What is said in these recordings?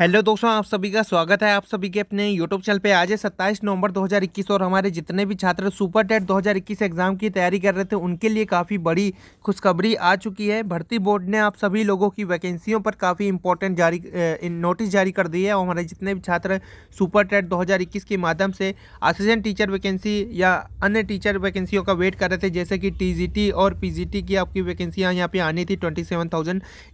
hello दोस्तों आप सभी का स्वागत है आप सभी के अपने यूट्यूब चैनल पे आज है सत्ताईस नवंबर 2021 और हमारे जितने भी छात्र सुपर टेट 2021 एग्ज़ाम की तैयारी कर रहे थे उनके लिए काफ़ी बड़ी खुशखबरी आ चुकी है भर्ती बोर्ड ने आप सभी लोगों की वैकेंसियों पर काफ़ी इंपॉर्टेंट जारी नोटिस जारी कर दी है और हमारे जितने भी छात्र सुपर टेट दो के माध्यम से असिस्टेंट टीचर वैकेंसी या अन्य टीचर वैकेंसियों का वेट कर रहे थे जैसे कि टी और पी की आपकी वैकेंसियाँ यहाँ पर आनी थी ट्वेंटी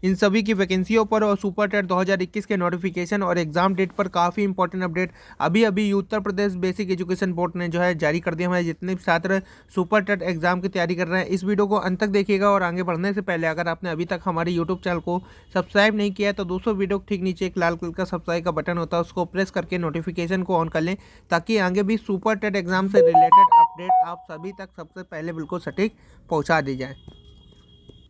इन सभी की वैकेंसियों पर और सुपर टेट दो के नोटिफिकेशन नोटिफिकेशन और एग्जाम डेट पर काफ़ी इंपॉर्टेंट अपडेट अभी अभी Uttar Pradesh basic education board ने जो है जारी कर दिया हमारे जितने भी छात्र सुपर टेट एग्जाम की तैयारी कर रहे हैं इस वीडियो को अंत तक देखिएगा और आगे बढ़ने से पहले अगर आपने अभी तक हमारे यूट्यूब चैनल को सब्सक्राइब नहीं किया है तो दोस्तों वीडियो ठीक नीचे एक लाल कलर का सब्सक्राइब का बटन होता है उसको प्रेस करके नोटिफिकेशन को ऑन कर लें ताकि आगे भी सुपर टेट एग्जाम से रिलेटेड अपडेट आप सभी तक सबसे पहले बिल्कुल सटीक पहुँचा दी जाए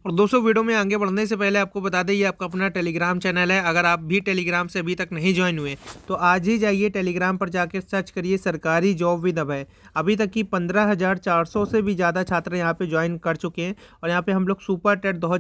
और दोस्तों वीडियो में आगे बढ़ने से पहले आपको बता दें ये आपका अपना टेलीग्राम चैनल है अगर आप भी टेलीग्राम से अभी तक नहीं ज्वाइन हुए तो आज ही जाइए टेलीग्राम पर जाकर सर्च करिए सरकारी जॉब विद अभय अभी तक की पंद्रह हज़ार चार सौ से भी ज़्यादा छात्र यहाँ पे ज्वाइन कर चुके हैं और यहाँ पे हम लोग सुपर टेट दो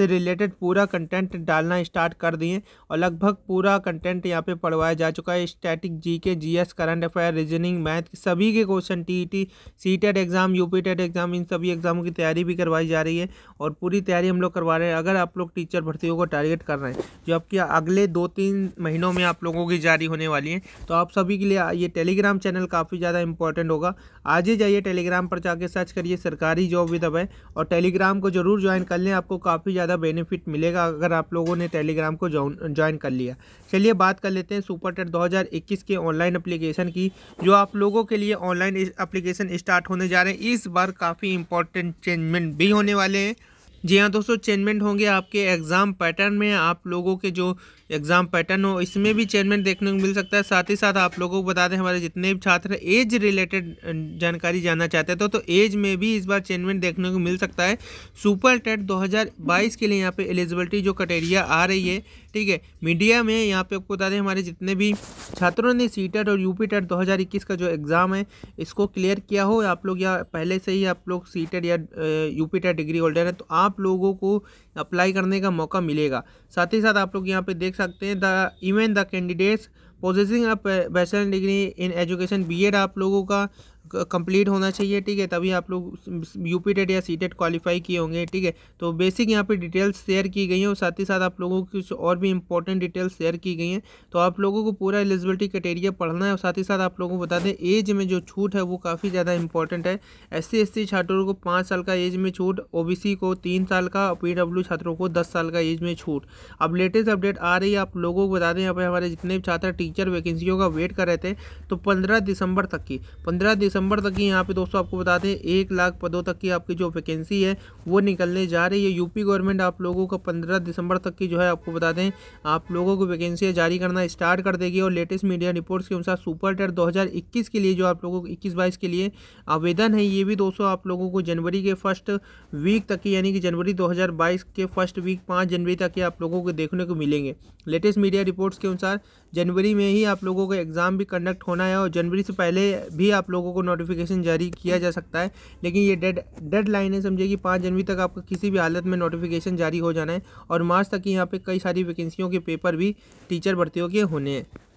से रिलेटेड पूरा कंटेंट डालना स्टार्ट कर दिए और लगभग पूरा कंटेंट यहाँ पे पढ़वाया जा चुका है static G K G S current affair reasoning math सभी के question T T C TET exam U P TET exam इन सभी एग्ज़ामों की तैयारी भी करवाई जा रही है और पूरी तैयारी हम लोग करवा रहे हैं अगर आप लोग टीचर भर्तियों को टारगेट कर रहे हैं जो आपके अगले दो तीन महीनों में आप लोगों की जारी होने वाली है तो आप सभी के लिए ये टेलीग्राम चैनल काफ़ी ज़्यादा इंपॉर्टेंट होगा आज ही जाइए टेलीग्राम पर जाके सर्च करिए सरकारी जॉब विद अब और टेलीग्राम को जरूर ज्वाइन कर लें आपको काफ़ी ज़्यादा ज़्यादा बेनिफिट मिलेगा अगर आप लोगों ने टेलीग्राम को ज्वाइन कर लिया चलिए बात कर लेते हैं सुपर टेट 2021 के ऑनलाइन अप्लीकेशन की जो आप लोगों के लिए ऑनलाइन अप्लीकेशन स्टार्ट होने जा रहे हैं इस बार काफ़ी इंपॉर्टेंट चेंजमेंट भी होने वाले हैं जी हाँ दोस्तों चेंजमेंट होंगे आपके एग्ज़ाम पैटर्न में आप लोगों के जो एग्ज़ाम पैटर्न हो इसमें भी चेंजमेंट देखने को मिल सकता है साथ ही साथ आप लोगों को बता दें हमारे जितने भी छात्र एज रिलेटेड जानकारी जानना चाहते थे तो एज तो में भी इस बार चेंजमेंट देखने को मिल सकता है सुपर टेट 2022 के लिए यहाँ पे एलिजिबिलिटी जो क्राइटेरिया आ रही है ठीक है मीडिया में यहाँ पे आपको बता दें हमारे जितने भी छात्रों ने सी और यू पी टेट दो का जो एग्ज़ाम है इसको क्लियर किया हो आप लोग या पहले से ही आप लोग सी या U P TET degree holder हैं तो आप आप लोगों को अप्लाई करने का मौका मिलेगा साथ ही साथ आप लोग यहाँ पे देख सकते हैं the even the candidates possessing a bachelor degree in education B Ed आप लोगों का कंप्लीट होना चाहिए ठीक है तभी आप लोग यूपी टेट या सी टेट क्वालिफाई किए होंगे ठीक है तो बेसिक यहाँ पे डिटेल्स शेयर की गई हैं और साथ ही साथ आप लोगों की कुछ और भी इंपॉर्टेंट डिटेल्स शेयर की गई हैं तो आप लोगों को पूरा एलिजिबिलिटी क्राइटेरिया पढ़ना है और साथ ही साथ आप लोगों को बता दें एज में जो छूट है वो काफ़ी ज़्यादा इंपॉर्टेंट है एस सी छात्रों को पाँच साल का एज में छूट ओ को तीन साल का पी छात्रों को दस साल का एज में छूट अब लेटेस्ट अपडेट आ रही है आप लोगों को बता दें यहाँ पर हमारे जितने भी छात्र टीचर वैकेंसियों का वेट कर रहे थे तो पंद्रह दिसंबर तक की पंद्रह दिसंबर तक की यहाँ पे दोस्तों आपको बता दें एक लाख पदों तक की आपकी जो वैकेंसी है वो निकलने जा रही है यूपी गवर्नमेंट आप लोगों को पंद्रह दिसंबर तक की जो है आपको बता दें आप लोगों को वैकेंसी जारी करना स्टार्ट कर देगी और लेटेस्ट मीडिया रिपोर्ट्स के अनुसार सुपर टेट दो के लिए जो आप लोगों को इक्कीस बाईस के लिए आवेदन है ये भी दोस्तों आप लोगों को जनवरी के फर्स्ट वीक तक की यानी कि जनवरी दो के फर्स्ट वीक पाँच जनवरी तक के आप लोगों को देखने को मिलेंगे लेटेस्ट मीडिया रिपोर्ट्स के अनुसार जनवरी में ही आप लोगों का एग्ज़ाम भी कंडक्ट होना है और जनवरी से पहले भी आप लोगों को को नोटिफिकेशन जारी किया जा सकता है लेकिन ये डेड डेड लाइन है समझिए कि पाँच जनवरी तक आपका किसी भी हालत में नोटिफिकेशन जारी हो जाना है और मार्च तक यहाँ पर कई सारी वैकेंसियों के पेपर भी टीचर भर्तियों के होने हैं